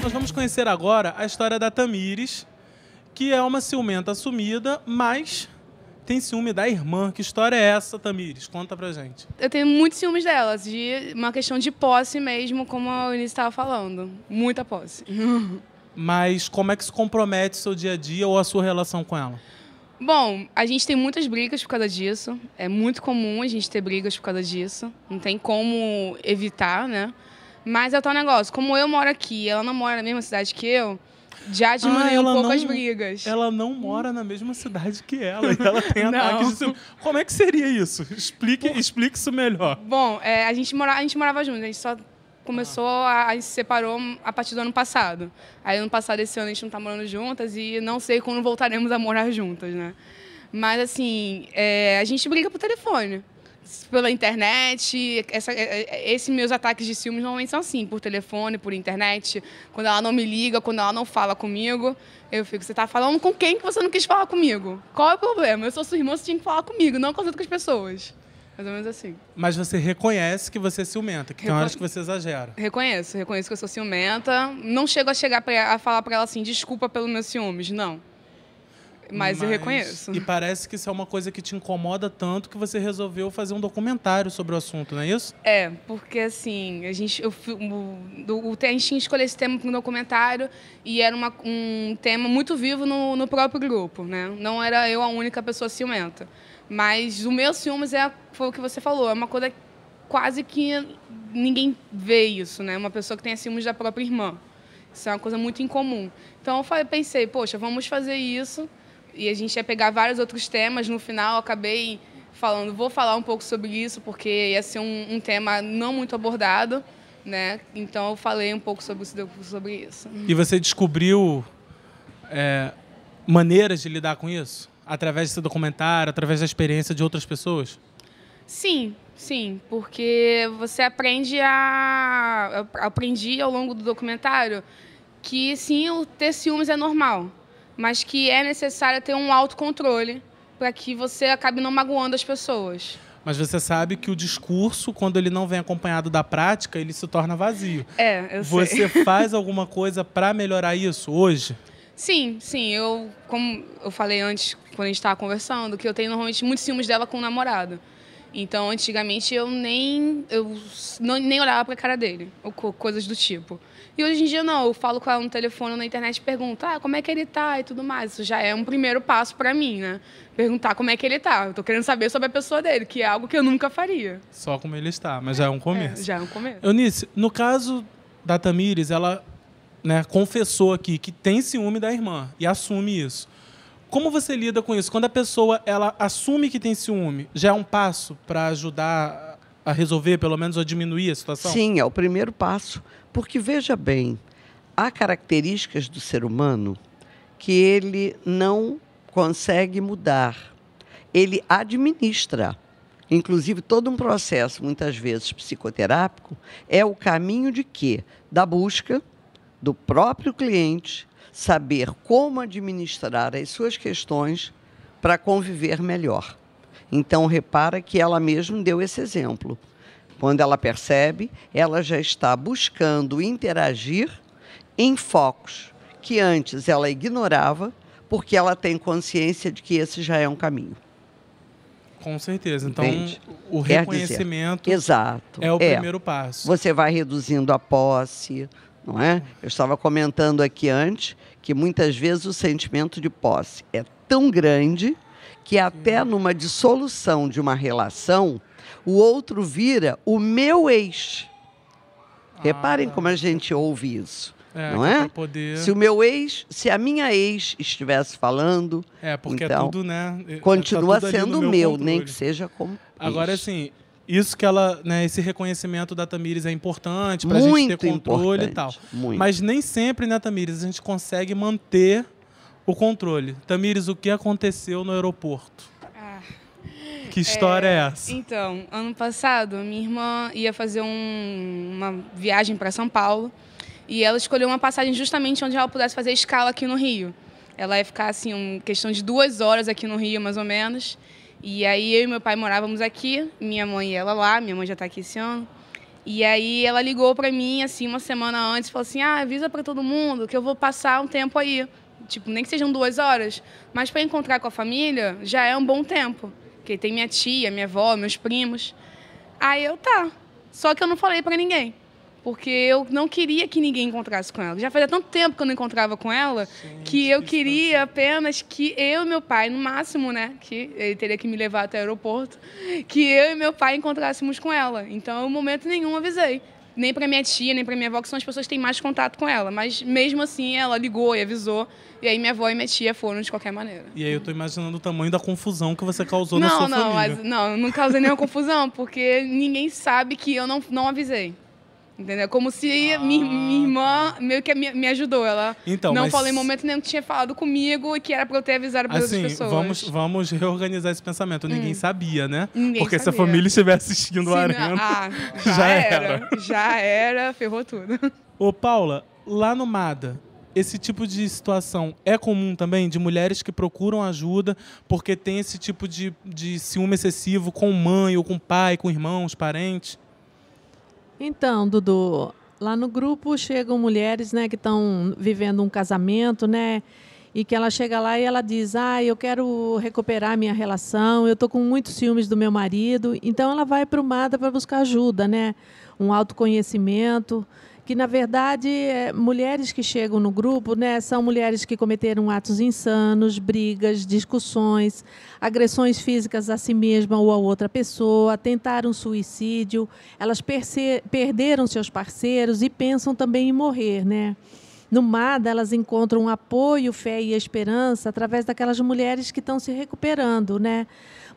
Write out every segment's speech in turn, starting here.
Nós vamos conhecer agora a história da Tamires, que é uma ciumenta assumida, mas tem ciúme da irmã. Que história é essa, Tamires? Conta pra gente. Eu tenho muitos ciúmes delas, de uma questão de posse mesmo, como a Eunice estava falando. Muita posse. Mas como é que se compromete o seu dia a dia ou a sua relação com ela? Bom, a gente tem muitas brigas por causa disso. É muito comum a gente ter brigas por causa disso. Não tem como evitar, né? Mas é o tal negócio. Como eu moro aqui, ela não mora na mesma cidade que eu, já diminuiu ah, um pouco não, as brigas. Ela não mora na mesma cidade que ela. E ela tem ataques de ciúme. Como é que seria isso? Explique, Por... explique isso melhor. Bom, é, a, gente mora, a gente morava junto, a gente só começou a, a, se separou a partir do ano passado. Aí ano passado esse ano a gente não tá morando juntas e não sei quando voltaremos a morar juntas, né? Mas assim, é, a gente briga por telefone, pela internet. É, é, esses meus ataques de ciúmes normalmente são assim, por telefone, por internet. Quando ela não me liga, quando ela não fala comigo, eu fico, você tá falando com quem que você não quis falar comigo? Qual é o problema? Eu sou sua irmã, você tinha que falar comigo, não com as outras pessoas. Mais ou menos assim. Mas você reconhece que você é ciumenta, que Recon... tem horas que você exagera. Reconheço, reconheço que eu sou ciumenta. Não chego a chegar pra, a falar para ela assim, desculpa pelos meus ciúmes, não. Mas, Mas eu reconheço. E parece que isso é uma coisa que te incomoda tanto que você resolveu fazer um documentário sobre o assunto, não é isso? É, porque assim, a gente, eu, o, a gente tinha escolhido esse tema para um documentário e era uma, um tema muito vivo no, no próprio grupo, né? Não era eu a única pessoa ciumenta. Mas o meu ciúmes é, foi o que você falou, é uma coisa quase que ninguém vê isso, né? Uma pessoa que tem ciúmes da própria irmã. Isso é uma coisa muito incomum. Então eu falei, pensei, poxa, vamos fazer isso. E a gente ia pegar vários outros temas. No final, acabei falando, vou falar um pouco sobre isso, porque ia ser um, um tema não muito abordado, né? Então eu falei um pouco sobre, sobre isso. E você descobriu é, maneiras de lidar com isso? através desse documentário, através da experiência de outras pessoas? Sim, sim, porque você aprende a. Eu aprendi ao longo do documentário que sim, o ter ciúmes é normal, mas que é necessário ter um autocontrole para que você acabe não magoando as pessoas. Mas você sabe que o discurso, quando ele não vem acompanhado da prática, ele se torna vazio. É, eu Você sei. faz alguma coisa para melhorar isso hoje? Sim, sim. Eu, como eu falei antes, quando a gente estava conversando, que eu tenho normalmente muitos ciúmes dela com o namorado. Então, antigamente, eu nem eu não, nem olhava a cara dele, ou co coisas do tipo. E hoje em dia, não. Eu falo com ela no telefone ou na internet e pergunto, ah, como é que ele tá e tudo mais. Isso já é um primeiro passo para mim, né? Perguntar como é que ele tá. Eu tô querendo saber sobre a pessoa dele, que é algo que eu nunca faria. Só como ele está, mas é, já é um é, começo. É, já é um começo. Eunice, no caso da Tamires, ela né, confessou aqui que tem ciúme da irmã e assume isso. Como você lida com isso? Quando a pessoa ela assume que tem ciúme, já é um passo para ajudar a resolver, pelo menos, a diminuir a situação? Sim, é o primeiro passo. Porque, veja bem, há características do ser humano que ele não consegue mudar. Ele administra. Inclusive, todo um processo, muitas vezes psicoterápico, é o caminho de quê? Da busca do próprio cliente, saber como administrar as suas questões para conviver melhor. Então, repara que ela mesma deu esse exemplo. Quando ela percebe, ela já está buscando interagir em focos que antes ela ignorava, porque ela tem consciência de que esse já é um caminho. Com certeza. Então, Entende? o reconhecimento Exato. é o é. primeiro passo. Você vai reduzindo a posse, não é? Eu estava comentando aqui antes que muitas vezes o sentimento de posse é tão grande que até numa dissolução de uma relação, o outro vira o meu ex. Ah, Reparem tá. como a gente ouve isso. É, não é? Poder... Se o meu ex, se a minha ex estivesse falando, é porque é então, é tudo, né? Tá continua tá tudo sendo meu, meu nem que seja como. Agora, ex. assim, isso que ela, né, esse reconhecimento da Tamires é importante para a gente ter controle e tal. Muito. Mas nem sempre, né, Tamires, a gente consegue manter o controle. Tamires, o que aconteceu no aeroporto? Ah, que história é, é, essa? Então, ano passado, minha irmã ia fazer um, uma viagem para São Paulo e ela escolheu uma passagem justamente onde ela pudesse fazer escala aqui no Rio. Ela ia ficar, assim, um, questão de duas horas aqui no Rio, mais ou menos. E aí eu e meu pai morávamos aqui, minha mãe e ela lá, minha mãe já está aqui esse ano. E aí ela ligou para mim assim uma semana antes, falou assim: "Ah, avisa para todo mundo que eu vou passar um tempo aí, tipo, nem que sejam duas horas, mas para encontrar com a família já é um bom tempo, porque tem minha tia, minha avó, meus primos". Aí eu tá. Só que eu não falei para ninguém porque eu não queria que ninguém encontrasse com ela. Já fazia tanto tempo que eu não encontrava com ela Gente, que eu queria apenas que eu e meu pai, no máximo, né, que ele teria que me levar até o aeroporto, que eu e meu pai encontrássemos com ela. Então, em momento nenhum avisei. Nem para minha tia, nem para minha avó, que são as pessoas que têm mais contato com ela. Mas mesmo assim, ela ligou e avisou. E aí minha avó e minha tia foram de qualquer maneira. E aí eu tô imaginando o tamanho da confusão que você causou não, na sua não, família. Não, não, não causei nenhuma confusão, porque ninguém sabe que eu não, não avisei. Entendeu? Como se ah, minha, minha, irmã tá. meio que me, me ajudou. Ela então, não mas... falou em momento nenhum que tinha falado comigo e que era pra eu ter avisado para assim, outras pessoas. Vamos, vamos reorganizar esse pensamento. Ninguém hum. sabia, né? Ninguém Porque sabia. se a família estiver assistindo o Arena, ah, já, já era. era. Já era, ferrou tudo. Ô, Paula, lá no MADA, esse tipo de situação é comum também de mulheres que procuram ajuda porque tem esse tipo de, de ciúme excessivo com mãe ou com pai, com irmãos, parentes? Então, Dudu, lá no grupo chegam mulheres, né, que estão vivendo um casamento, né? E que ela chega lá e ela diz: "Ah, eu quero recuperar minha relação, eu tô com muitos ciúmes do meu marido". Então ela vai para o Mada para buscar ajuda, né? Um autoconhecimento que na verdade é, mulheres que chegam no grupo né, são mulheres que cometeram atos insanos, brigas, discussões, agressões físicas a si mesma ou a outra pessoa, tentaram suicídio, elas perderam seus parceiros e pensam também em morrer, né? No MADA, elas encontram apoio, fé e esperança através daquelas mulheres que estão se recuperando, né?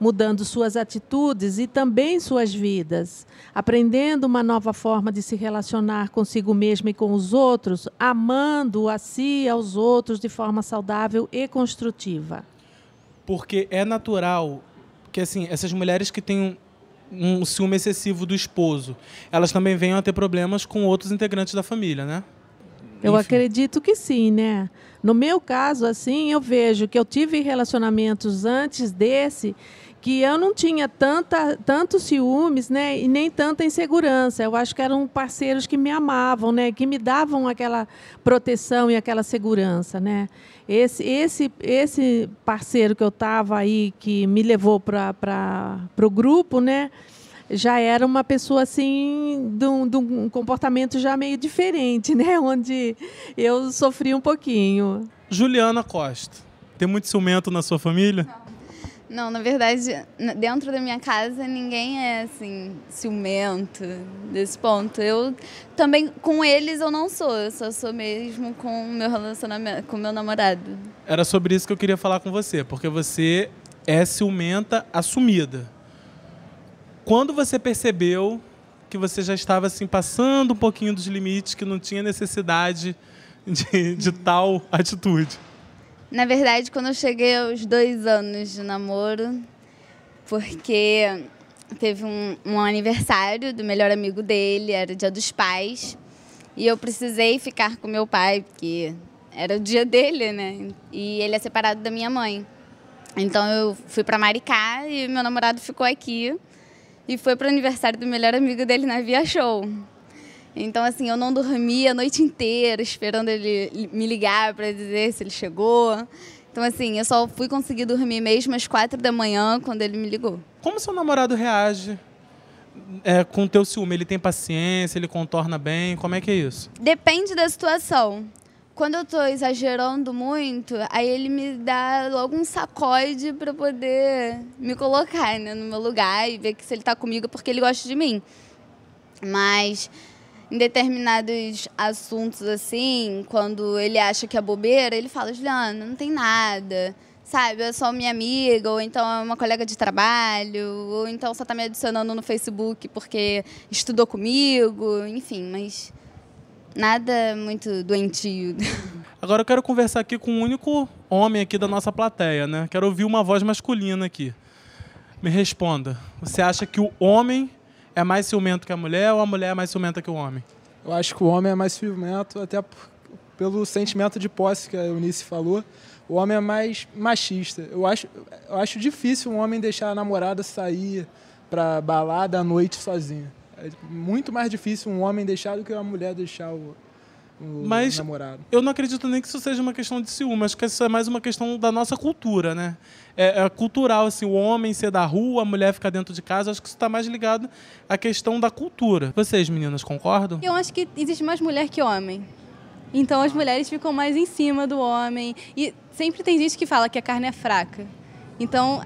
mudando suas atitudes e também suas vidas, aprendendo uma nova forma de se relacionar consigo mesma e com os outros, amando a si e aos outros de forma saudável e construtiva. Porque é natural que assim, essas mulheres que têm um um ciúme excessivo do esposo, elas também venham a ter problemas com outros integrantes da família, né? Eu Enfim. acredito que sim, né? No meu caso, assim, eu vejo que eu tive relacionamentos antes desse que eu não tinha tanta, tantos ciúmes, né, e nem tanta insegurança. Eu acho que eram parceiros que me amavam, né, que me davam aquela proteção e aquela segurança, né. Esse, esse, esse parceiro que eu estava aí, que me levou para o grupo, né, já era uma pessoa assim de um, de um comportamento já meio diferente, né? Onde eu sofri um pouquinho. Juliana Costa, tem muito ciumento na sua família? Não. Não, na verdade, dentro da minha casa ninguém é assim ciumento desse ponto. Eu também com eles eu não sou, eu só sou mesmo com o meu relacionamento, com meu namorado. Era sobre isso que eu queria falar com você, porque você é ciumenta assumida. Quando você percebeu que você já estava assim passando um pouquinho dos limites, que não tinha necessidade de, de tal atitude? Na verdade, quando eu cheguei aos dois anos de namoro, porque teve um, um aniversário do melhor amigo dele, era o dia dos pais, e eu precisei ficar com meu pai, porque era o dia dele, né? E ele é separado da minha mãe. Então eu fui para Maricá e meu namorado ficou aqui e foi para o aniversário do melhor amigo dele na Via Show. Então, assim, eu não dormia a noite inteira esperando ele me ligar para dizer se ele chegou. Então, assim, eu só fui conseguir dormir mesmo às quatro da manhã quando ele me ligou. Como seu namorado reage é, com o teu ciúme? Ele tem paciência? Ele contorna bem? Como é que é isso? Depende da situação quando eu estou exagerando muito, aí ele me dá logo um sacode para poder me colocar né, no meu lugar e ver que se ele está comigo é porque ele gosta de mim. Mas em determinados assuntos assim, quando ele acha que é bobeira, ele fala: "Juliana, não tem nada". Sabe, Eu sou minha amiga, ou então é uma colega de trabalho, ou então só está me adicionando no Facebook porque estudou comigo, enfim, mas Nada muito doentio. Agora eu quero conversar aqui com o um único homem aqui da nossa plateia, né? Quero ouvir uma voz masculina aqui. Me responda. Você acha que o homem é mais ciumento que a mulher ou a mulher é mais ciumenta que o homem? Eu acho que o homem é mais ciumento, até pelo sentimento de posse que a Eunice falou. O homem é mais machista. Eu acho, eu acho difícil um homem deixar a namorada sair para balada à noite sozinha é muito mais difícil um homem deixar do que uma mulher deixar o, o Mas namorado. Eu não acredito nem que isso seja uma questão de ciúme, acho que isso é mais uma questão da nossa cultura, né? É, é cultural, assim, o homem ser da rua, a mulher ficar dentro de casa, acho que isso está mais ligado à questão da cultura. Vocês, meninas, concordam? Eu acho que existe mais mulher que homem. Então as mulheres ficam mais em cima do homem. E sempre tem gente que fala que a carne é fraca. Então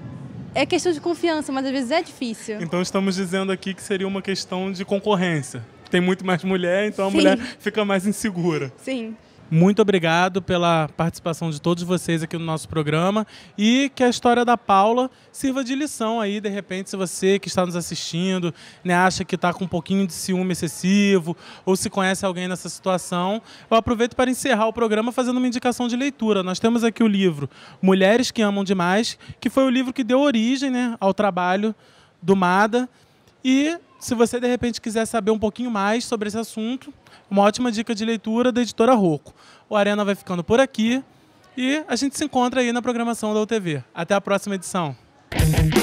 é questão de confiança, mas às vezes é difícil. Então estamos dizendo aqui que seria uma questão de concorrência. Tem muito mais mulher, então a Sim. mulher fica mais insegura. Sim. Muito obrigado pela participação de todos vocês aqui no nosso programa e que a história da Paula sirva de lição aí, de repente, se você que está nos assistindo né, acha que está com um pouquinho de ciúme excessivo ou se conhece alguém nessa situação, eu aproveito para encerrar o programa fazendo uma indicação de leitura. Nós temos aqui o livro Mulheres que Amam Demais, que foi o livro que deu origem né, ao trabalho do Mada. E se você de repente quiser saber um pouquinho mais sobre esse assunto, uma ótima dica de leitura da editora Rocco. O Arena vai ficando por aqui e a gente se encontra aí na programação da UTV. Até a próxima edição. Thank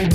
you.